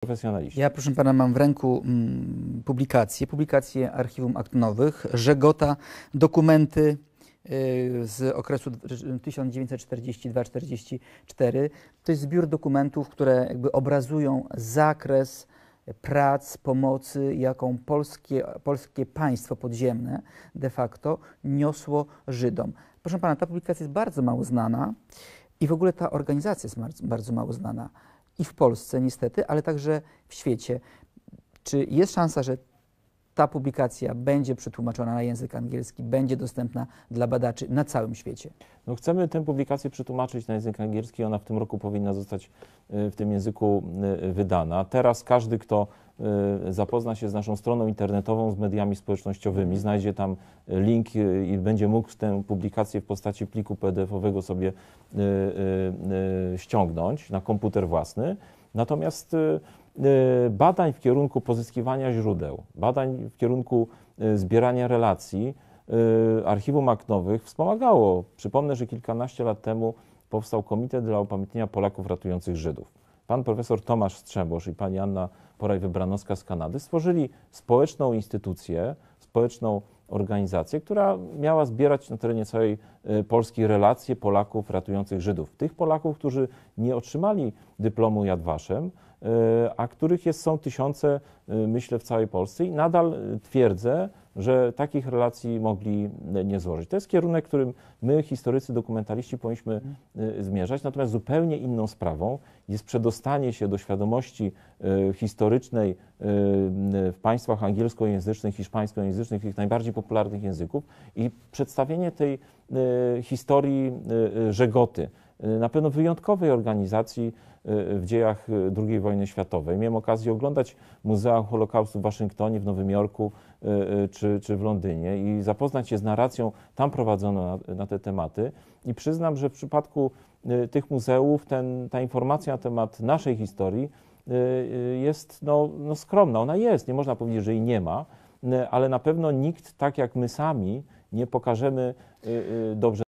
profesjonaliści. Ja, proszę pana, mam w ręku mm, publikację Archiwum Akt Nowych, Żegota, dokumenty y, z okresu 1942-44. To jest zbiór dokumentów, które jakby obrazują zakres prac, pomocy, jaką polskie, polskie państwo podziemne de facto niosło Żydom. Proszę pana, ta publikacja jest bardzo mało znana i w ogóle ta organizacja jest bardzo mało znana i w Polsce niestety, ale także w świecie. Czy jest szansa, że ta publikacja będzie przetłumaczona na język angielski, będzie dostępna dla badaczy na całym świecie? No chcemy tę publikację przetłumaczyć na język angielski. Ona w tym roku powinna zostać y, w tym języku y, wydana. Teraz każdy, kto Y, zapozna się z naszą stroną internetową, z mediami społecznościowymi, znajdzie tam y, link y, i będzie mógł tę publikację w postaci pliku PDF-owego sobie ściągnąć na komputer własny. Natomiast badań w kierunku pozyskiwania źródeł, badań w kierunku zbierania relacji archiwum aknowych wspomagało. Przypomnę, że kilkanaście lat temu powstał Komitet dla Upamiętnienia Polaków Ratujących Żydów pan profesor Tomasz Strzebosz i pani Anna Poraj-Wybranowska z Kanady stworzyli społeczną instytucję, społeczną organizację, która miała zbierać na terenie całej y, Polski relacje Polaków ratujących Żydów. Tych Polaków, którzy nie otrzymali dyplomu Yad Vashem, y, a których jest, są tysiące, y, myślę, w całej Polsce i nadal twierdzę, że takich relacji mogli nie złożyć. To jest kierunek, którym my, historycy, dokumentaliści, powinniśmy y, zmierzać. Natomiast zupełnie inną sprawą jest przedostanie się do świadomości y, historycznej y, w państwach angielskojęzycznych, hiszpańskojęzycznych, tych najbardziej popularnych języków i przedstawienie tej historii żegoty Y, na pewno wyjątkowej organizacji y, w dziejach y, II wojny światowej. Miałem okazję oglądać Muzea Holokaustu w Waszyngtonie, w Nowym Jorku czy, czy w Londynie i zapoznać się z narracją tam prowadzoną na, na te tematy. I przyznam, że w przypadku tych muzeów ten, ta informacja na temat naszej historii jest no, no skromna. Ona jest, nie można powiedzieć, że jej nie ma, ale na pewno nikt tak jak my sami nie pokażemy dobrze.